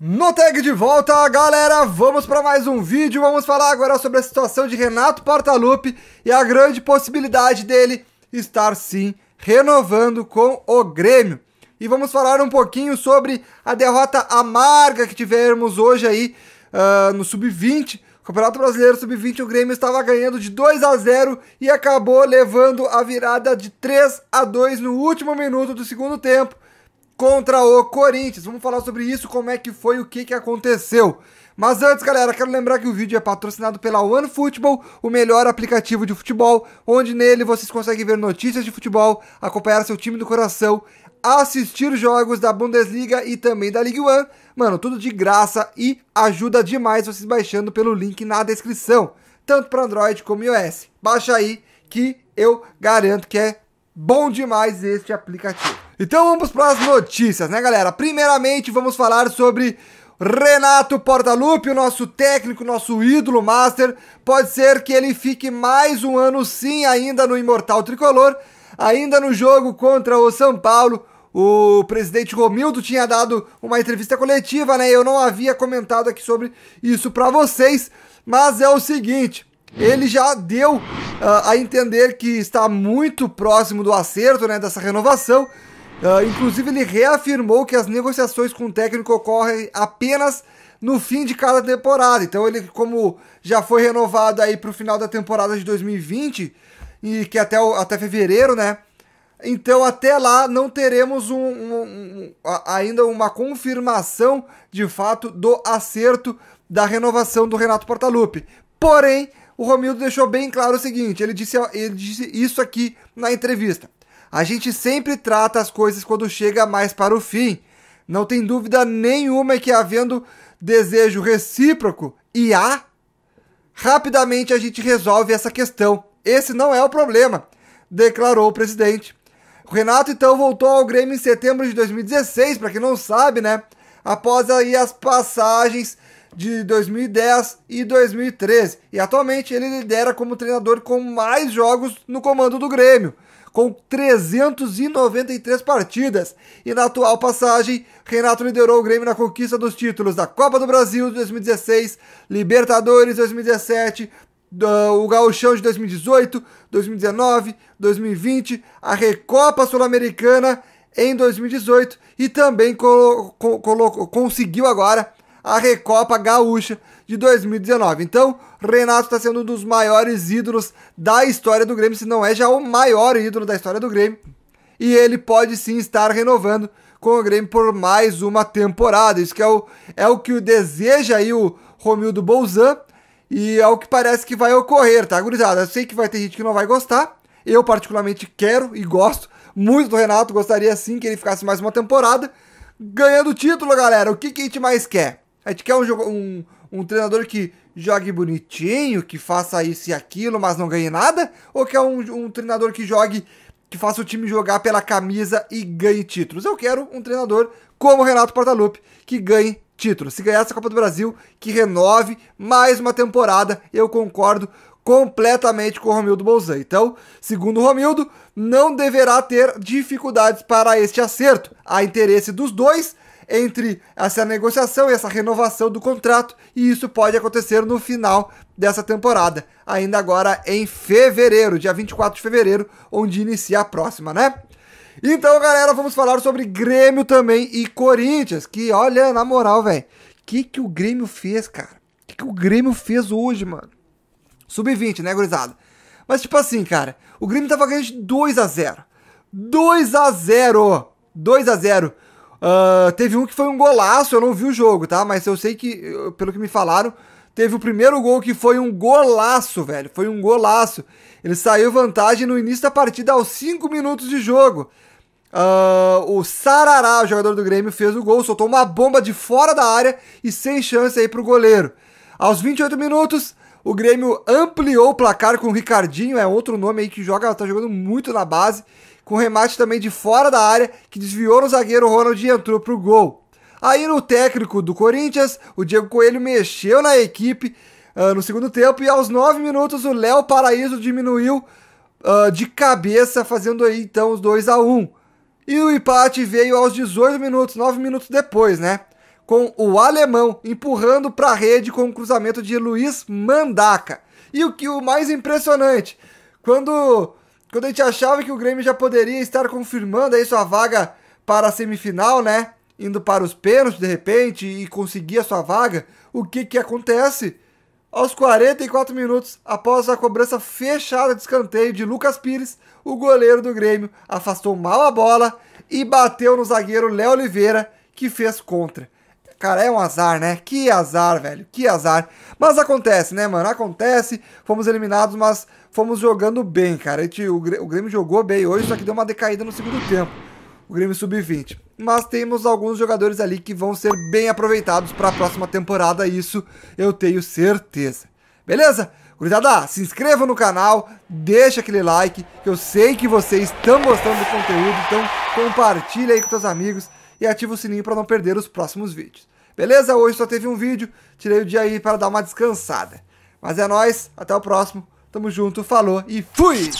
No tag de volta, galera, vamos para mais um vídeo. Vamos falar agora sobre a situação de Renato Portaluppi e a grande possibilidade dele estar sim renovando com o Grêmio. E vamos falar um pouquinho sobre a derrota amarga que tivemos hoje aí uh, no sub-20. Campeonato Brasileiro sub-20, o Grêmio estava ganhando de 2 a 0 e acabou levando a virada de 3 a 2 no último minuto do segundo tempo contra o Corinthians. Vamos falar sobre isso, como é que foi, o que, que aconteceu. Mas antes, galera, quero lembrar que o vídeo é patrocinado pela OneFootball, o melhor aplicativo de futebol, onde nele vocês conseguem ver notícias de futebol, acompanhar seu time do coração, assistir jogos da Bundesliga e também da League One, Mano, tudo de graça e ajuda demais vocês baixando pelo link na descrição, tanto para Android como iOS. Baixa aí que eu garanto que é bom demais este aplicativo. Então vamos para as notícias, né, galera? Primeiramente, vamos falar sobre Renato Portaluppi, o nosso técnico, nosso ídolo master. Pode ser que ele fique mais um ano sim ainda no Imortal Tricolor, ainda no jogo contra o São Paulo. O presidente Romildo tinha dado uma entrevista coletiva, né? Eu não havia comentado aqui sobre isso para vocês, mas é o seguinte, ele já deu uh, a entender que está muito próximo do acerto, né, dessa renovação. Uh, inclusive, ele reafirmou que as negociações com o técnico ocorrem apenas no fim de cada temporada. Então, ele, como já foi renovado aí para o final da temporada de 2020, e que até, o, até fevereiro, né? Então, até lá não teremos um, um, um, ainda uma confirmação de fato do acerto da renovação do Renato Portaluppi. Porém, o Romildo deixou bem claro o seguinte: ele disse, ele disse isso aqui na entrevista. A gente sempre trata as coisas quando chega mais para o fim. Não tem dúvida nenhuma que havendo desejo recíproco e há, rapidamente a gente resolve essa questão. Esse não é o problema, declarou o presidente. O Renato então voltou ao Grêmio em setembro de 2016, para quem não sabe, né? Após aí as passagens de 2010 e 2013. E atualmente ele lidera como treinador com mais jogos no comando do Grêmio com 393 partidas. E na atual passagem, Renato liderou o Grêmio na conquista dos títulos da Copa do Brasil de 2016, Libertadores 2017, o Gauchão de 2018, 2019, 2020, a Recopa Sul-Americana em 2018 e também co co co conseguiu agora a Recopa Gaúcha de 2019. Então, Renato está sendo um dos maiores ídolos da história do Grêmio, se não é já o maior ídolo da história do Grêmio. E ele pode sim estar renovando com o Grêmio por mais uma temporada. Isso que é o, é o que deseja aí o Romildo Bolzan e é o que parece que vai ocorrer, tá, gurizada? Eu sei que vai ter gente que não vai gostar. Eu particularmente quero e gosto muito do Renato, gostaria sim que ele ficasse mais uma temporada ganhando o título, galera. O que, que a gente mais quer? A gente quer um, um, um treinador que jogue bonitinho, que faça isso e aquilo, mas não ganhe nada? Ou quer um, um treinador que jogue, que faça o time jogar pela camisa e ganhe títulos? Eu quero um treinador como o Renato Portaluppi, que ganhe títulos. Se ganhar essa Copa do Brasil, que renove mais uma temporada, eu concordo completamente com o Romildo Bolzan. Então, segundo o Romildo, não deverá ter dificuldades para este acerto. Há interesse dos dois, entre essa negociação e essa renovação do contrato, e isso pode acontecer no final dessa temporada, ainda agora em fevereiro, dia 24 de fevereiro, onde inicia a próxima, né? Então, galera, vamos falar sobre Grêmio também e Corinthians, que olha, na moral, velho, que que o Grêmio fez, cara? Que que o Grêmio fez hoje, mano? Sub-20, né, gurizada? Mas tipo assim, cara, o Grêmio tava ganhando de 2 a 0. 2 a 0. 2 a 0. Uh, teve um que foi um golaço, eu não vi o jogo, tá? Mas eu sei que, pelo que me falaram, teve o primeiro gol que foi um golaço, velho. Foi um golaço. Ele saiu vantagem no início da partida aos 5 minutos de jogo. Uh, o Sarará, o jogador do Grêmio, fez o gol, soltou uma bomba de fora da área e sem chance aí pro goleiro. Aos 28 minutos, o Grêmio ampliou o placar com o Ricardinho, é outro nome aí que joga, tá jogando muito na base com remate também de fora da área, que desviou no zagueiro Ronald e entrou pro gol. Aí no técnico do Corinthians, o Diego Coelho mexeu na equipe uh, no segundo tempo e aos 9 minutos o Léo Paraíso diminuiu uh, de cabeça, fazendo aí então os 2 a 1 um. E o empate veio aos 18 minutos, 9 minutos depois, né? Com o alemão empurrando para a rede com o cruzamento de Luiz Mandaca. E o que o mais impressionante, quando quando a gente achava que o Grêmio já poderia estar confirmando aí sua vaga para a semifinal, né? Indo para os pênaltis de repente e conseguir a sua vaga, o que que acontece? Aos 44 minutos, após a cobrança fechada de escanteio de Lucas Pires, o goleiro do Grêmio afastou mal a bola e bateu no zagueiro Léo Oliveira, que fez contra. Cara, é um azar, né? Que azar, velho. Que azar. Mas acontece, né, mano? Acontece. Fomos eliminados, mas fomos jogando bem, cara. Gente, o Grêmio jogou bem hoje, só que deu uma decaída no segundo tempo. O Grêmio sub-20. Mas temos alguns jogadores ali que vão ser bem aproveitados para a próxima temporada, isso eu tenho certeza. Beleza? Gurizada, se inscreva no canal, deixa aquele like, que eu sei que vocês estão gostando do conteúdo, então compartilha aí com seus amigos e ativa o sininho para não perder os próximos vídeos. Beleza? Hoje só teve um vídeo, tirei o dia aí para dar uma descansada. Mas é nós, até o próximo. Tamo junto, falou e fui!